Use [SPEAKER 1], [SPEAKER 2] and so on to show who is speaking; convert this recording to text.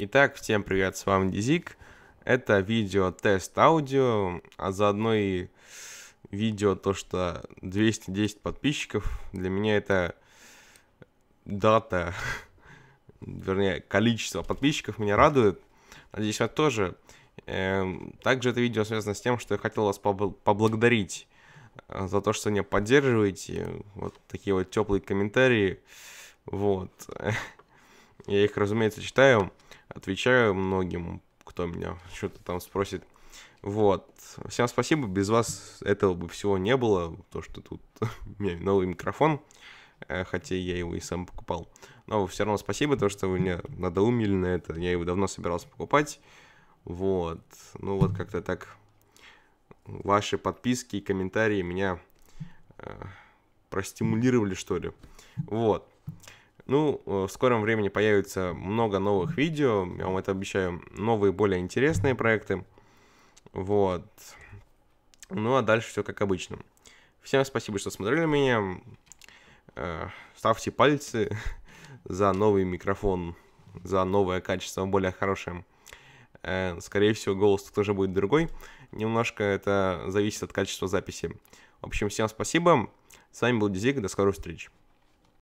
[SPEAKER 1] Итак, всем привет, с вами Дизик. Это видео тест аудио, а заодно и видео то, что 210 подписчиков. Для меня это дата, вернее, количество подписчиков меня радует. Надеюсь, вас тоже. Эм, также это видео связано с тем, что я хотел вас поблагодарить э, за то, что меня поддерживаете. Вот такие вот теплые комментарии. Вот. Я их, разумеется, читаю отвечаю многим, кто меня что-то там спросит. Вот. Всем спасибо. Без вас этого бы всего не было. То, что тут у меня новый микрофон, э, хотя я его и сам покупал. Но все равно спасибо, то, что вы мне надоумили на это. Я его давно собирался покупать. Вот. Ну вот как-то так. Ваши подписки и комментарии меня э, простимулировали, что ли. Вот. Ну, э, в скором времени появится много новых видео, я вам это обещаю, новые, более интересные проекты. Вот. Ну, а дальше все как обычно. Всем спасибо, что смотрели меня. Э, ставьте пальцы за новый микрофон, за новое качество, более хорошее. Э, скорее всего, голос тоже будет другой. Немножко это зависит от качества записи. В общем, всем спасибо. С вами был Дизик. До скорых встреч.